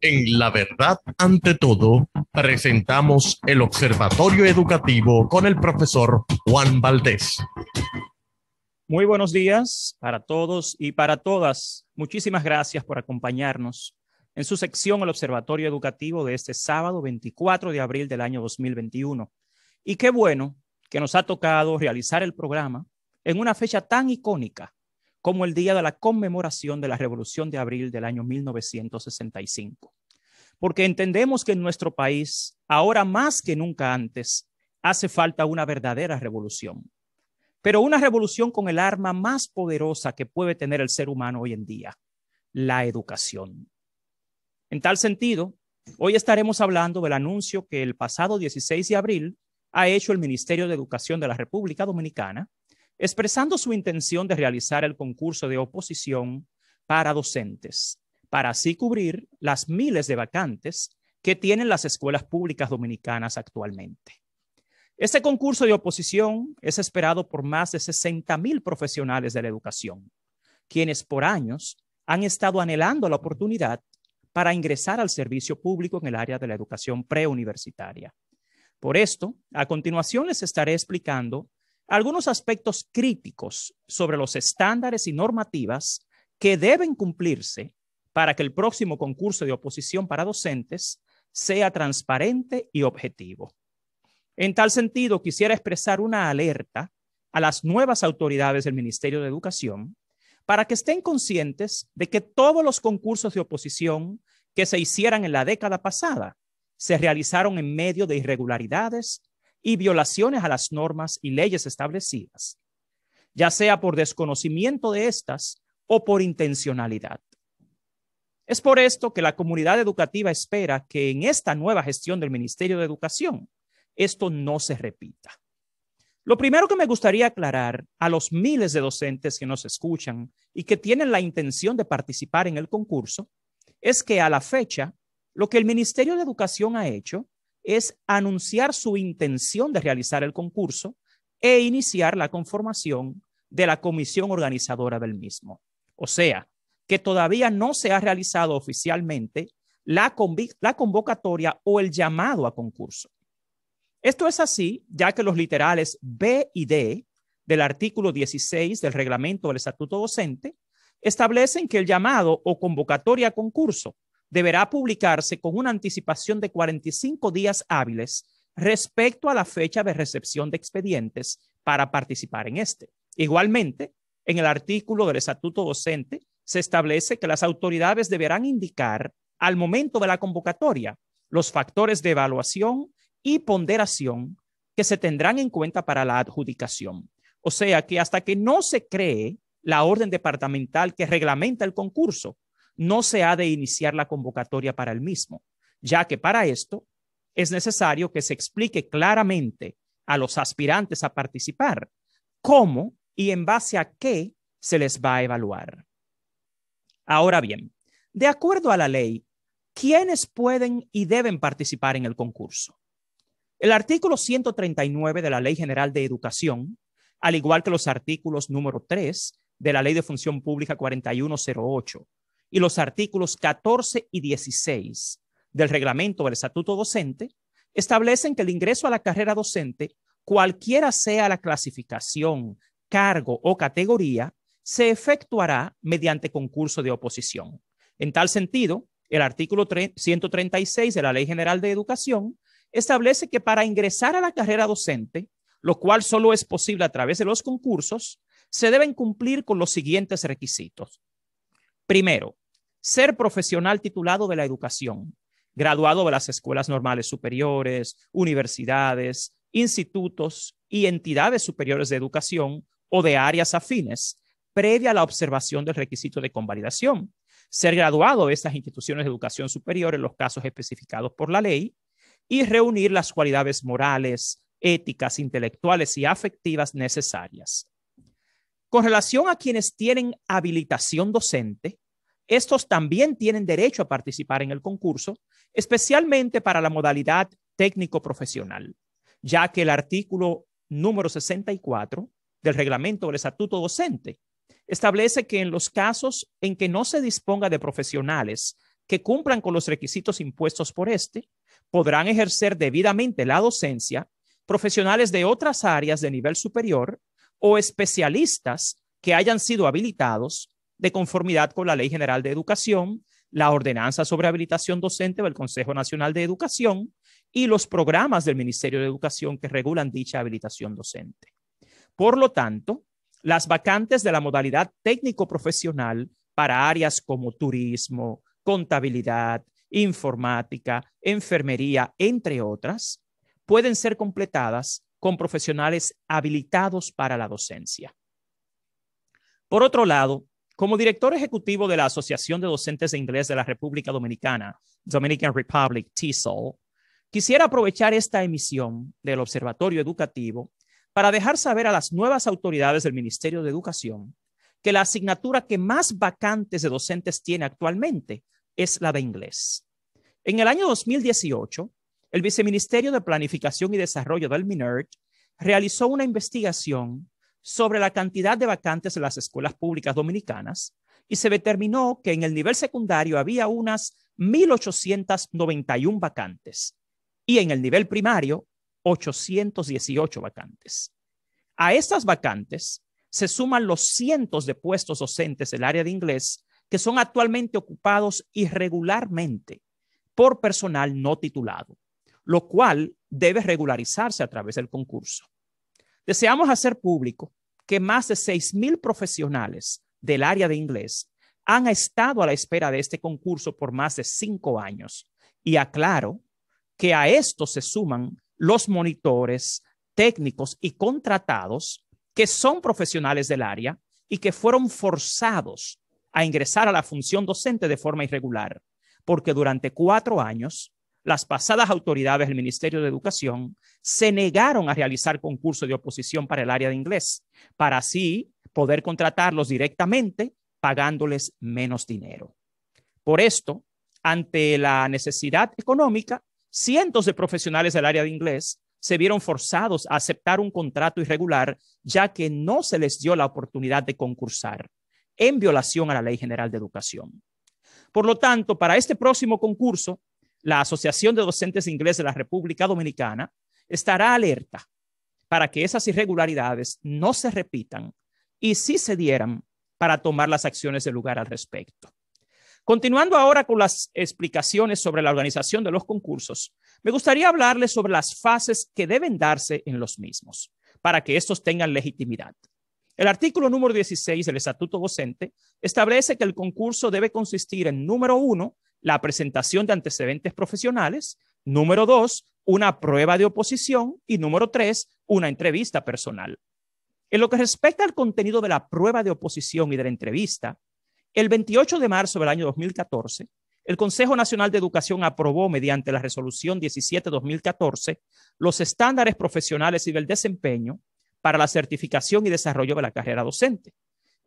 En La Verdad ante todo, presentamos el Observatorio Educativo con el profesor Juan Valdés. Muy buenos días para todos y para todas. Muchísimas gracias por acompañarnos en su sección El Observatorio Educativo de este sábado 24 de abril del año 2021. Y qué bueno que nos ha tocado realizar el programa en una fecha tan icónica como el día de la conmemoración de la Revolución de Abril del año 1965. Porque entendemos que en nuestro país, ahora más que nunca antes, hace falta una verdadera revolución. Pero una revolución con el arma más poderosa que puede tener el ser humano hoy en día, la educación. En tal sentido, hoy estaremos hablando del anuncio que el pasado 16 de abril ha hecho el Ministerio de Educación de la República Dominicana expresando su intención de realizar el concurso de oposición para docentes, para así cubrir las miles de vacantes que tienen las escuelas públicas dominicanas actualmente. Este concurso de oposición es esperado por más de 60 mil profesionales de la educación, quienes por años han estado anhelando la oportunidad para ingresar al servicio público en el área de la educación preuniversitaria. Por esto, a continuación les estaré explicando algunos aspectos críticos sobre los estándares y normativas que deben cumplirse para que el próximo concurso de oposición para docentes sea transparente y objetivo. En tal sentido, quisiera expresar una alerta a las nuevas autoridades del Ministerio de Educación para que estén conscientes de que todos los concursos de oposición que se hicieran en la década pasada se realizaron en medio de irregularidades y violaciones a las normas y leyes establecidas, ya sea por desconocimiento de estas o por intencionalidad. Es por esto que la comunidad educativa espera que en esta nueva gestión del Ministerio de Educación esto no se repita. Lo primero que me gustaría aclarar a los miles de docentes que nos escuchan y que tienen la intención de participar en el concurso es que a la fecha, lo que el Ministerio de Educación ha hecho es anunciar su intención de realizar el concurso e iniciar la conformación de la comisión organizadora del mismo. O sea, que todavía no se ha realizado oficialmente la, convocatoria o el llamado a concurso. Esto es así, ya que los literales B y D del artículo 16 del reglamento del estatuto docente establecen que el llamado o convocatoria a concurso deberá publicarse con una anticipación de 45 días hábiles respecto a la fecha de recepción de expedientes para participar en este. Igualmente, en el artículo del estatuto docente se establece que las autoridades deberán indicar al momento de la convocatoria los factores de evaluación y ponderación que se tendrán en cuenta para la adjudicación. O sea que hasta que no se cree la orden departamental que reglamenta el concurso, no se ha de iniciar la convocatoria para el mismo, ya que para esto es necesario que se explique claramente a los aspirantes a participar cómo y en base a qué se les va a evaluar. Ahora bien, de acuerdo a la ley, ¿quiénes pueden y deben participar en el concurso? El artículo 139 de la Ley General de Educación, al igual que los artículos número 3 de la Ley de Función Pública 4108 y los artículos 14 y 16 del reglamento del estatuto docente establecen que el ingreso a la carrera docente, cualquiera sea la clasificación, cargo o categoría, se efectuará mediante concurso de oposición. En tal sentido, el artículo 136 de la Ley General de Educación establece que para ingresar a la carrera docente, lo cual solo es posible a través de los concursos, se deben cumplir con los siguientes requisitos. Primero, ser profesional titulado de la educación, graduado de las escuelas normales superiores, universidades, institutos y entidades superiores de educación o de áreas afines, previa a la observación del requisito de convalidación, ser graduado de estas instituciones de educación superior en los casos especificados por la ley y reunir las cualidades morales, éticas, intelectuales y afectivas necesarias. Con relación a quienes tienen habilitación docente, estos también tienen derecho a participar en el concurso, especialmente para la modalidad técnico profesional, ya que el artículo número 64 del reglamento del estatuto docente establece que en los casos en que no se disponga de profesionales que cumplan con los requisitos impuestos por este, podrán ejercer debidamente la docencia profesionales de otras áreas de nivel superior o especialistas que hayan sido habilitados de conformidad con la Ley General de Educación, la Ordenanza sobre Habilitación Docente del Consejo Nacional de Educación y los programas del Ministerio de Educación que regulan dicha habilitación docente. Por lo tanto, las vacantes de la modalidad técnico-profesional para áreas como turismo, contabilidad, informática, enfermería, entre otras, pueden ser completadas con profesionales habilitados para la docencia. Por otro lado, como director ejecutivo de la Asociación de Docentes de Inglés de la República Dominicana, Dominican Republic, TESOL, quisiera aprovechar esta emisión del Observatorio Educativo para dejar saber a las nuevas autoridades del Ministerio de Educación que la asignatura que más vacantes de docentes tiene actualmente es la de inglés. En el año 2018, el Viceministerio de Planificación y Desarrollo del MINERD realizó una investigación sobre la cantidad de vacantes en las escuelas públicas dominicanas y se determinó que en el nivel secundario había unas 1.891 vacantes y en el nivel primario 818 vacantes. A estas vacantes se suman los cientos de puestos docentes del área de inglés que son actualmente ocupados irregularmente por personal no titulado, lo cual debe regularizarse a través del concurso. Deseamos hacer público que más de 6.000 profesionales del área de inglés han estado a la espera de este concurso por más de cinco años. Y aclaro que a esto se suman los monitores técnicos y contratados que son profesionales del área y que fueron forzados a ingresar a la función docente de forma irregular, porque durante cuatro años las pasadas autoridades del Ministerio de Educación se negaron a realizar concurso de oposición para el área de inglés, para así poder contratarlos directamente pagándoles menos dinero. Por esto, ante la necesidad económica, cientos de profesionales del área de inglés se vieron forzados a aceptar un contrato irregular ya que no se les dio la oportunidad de concursar, en violación a la Ley General de Educación. Por lo tanto, para este próximo concurso, la Asociación de Docentes de Inglés de la República Dominicana estará alerta para que esas irregularidades no se repitan y si se dieran para tomar las acciones de lugar al respecto. Continuando ahora con las explicaciones sobre la organización de los concursos, me gustaría hablarles sobre las fases que deben darse en los mismos para que estos tengan legitimidad. El artículo número 16 del Estatuto Docente establece que el concurso debe consistir en, número uno, la presentación de antecedentes profesionales, número dos, una prueba de oposición y número tres, una entrevista personal. En lo que respecta al contenido de la prueba de oposición y de la entrevista, el 28 de marzo del año 2014, el Consejo Nacional de Educación aprobó mediante la resolución 17-2014 los estándares profesionales y del desempeño para la certificación y desarrollo de la carrera docente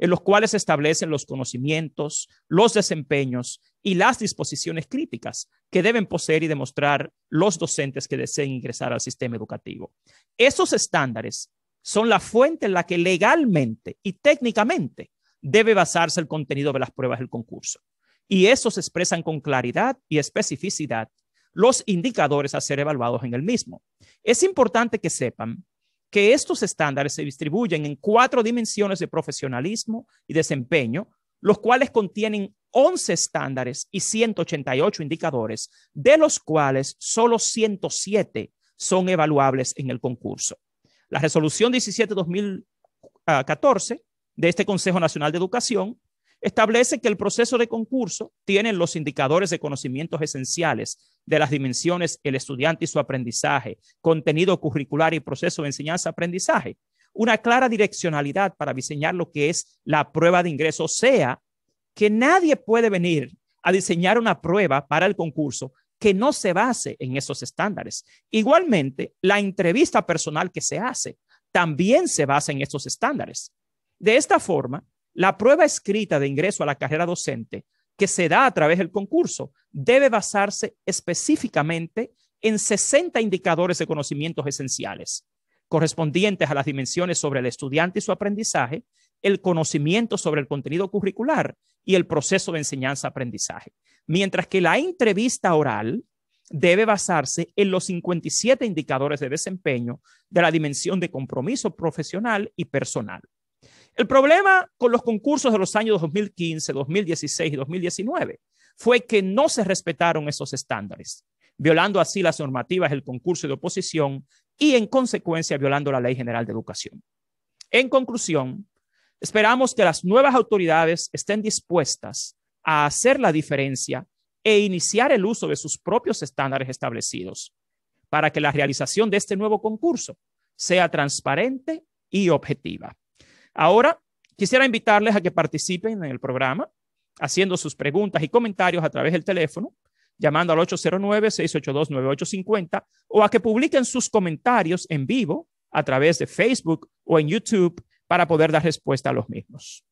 en los cuales se establecen los conocimientos, los desempeños y las disposiciones críticas que deben poseer y demostrar los docentes que deseen ingresar al sistema educativo. Esos estándares son la fuente en la que legalmente y técnicamente debe basarse el contenido de las pruebas del concurso. Y esos expresan con claridad y especificidad los indicadores a ser evaluados en el mismo. Es importante que sepan que estos estándares se distribuyen en cuatro dimensiones de profesionalismo y desempeño, los cuales contienen 11 estándares y 188 indicadores, de los cuales solo 107 son evaluables en el concurso. La resolución 17-2014 ah, de este Consejo Nacional de Educación establece que el proceso de concurso tiene los indicadores de conocimientos esenciales de las dimensiones el estudiante y su aprendizaje, contenido curricular y proceso de enseñanza-aprendizaje, una clara direccionalidad para diseñar lo que es la prueba de ingreso, o sea, que nadie puede venir a diseñar una prueba para el concurso que no se base en esos estándares. Igualmente, la entrevista personal que se hace también se basa en esos estándares. De esta forma, la prueba escrita de ingreso a la carrera docente que se da a través del concurso debe basarse específicamente en 60 indicadores de conocimientos esenciales, correspondientes a las dimensiones sobre el estudiante y su aprendizaje, el conocimiento sobre el contenido curricular y el proceso de enseñanza-aprendizaje. Mientras que la entrevista oral debe basarse en los 57 indicadores de desempeño de la dimensión de compromiso profesional y personal. El problema con los concursos de los años 2015, 2016 y 2019 fue que no se respetaron esos estándares, violando así las normativas del concurso de oposición y en consecuencia violando la Ley General de Educación. En conclusión, esperamos que las nuevas autoridades estén dispuestas a hacer la diferencia e iniciar el uso de sus propios estándares establecidos para que la realización de este nuevo concurso sea transparente y objetiva. Ahora quisiera invitarles a que participen en el programa haciendo sus preguntas y comentarios a través del teléfono, llamando al 809-682-9850 o a que publiquen sus comentarios en vivo a través de Facebook o en YouTube para poder dar respuesta a los mismos.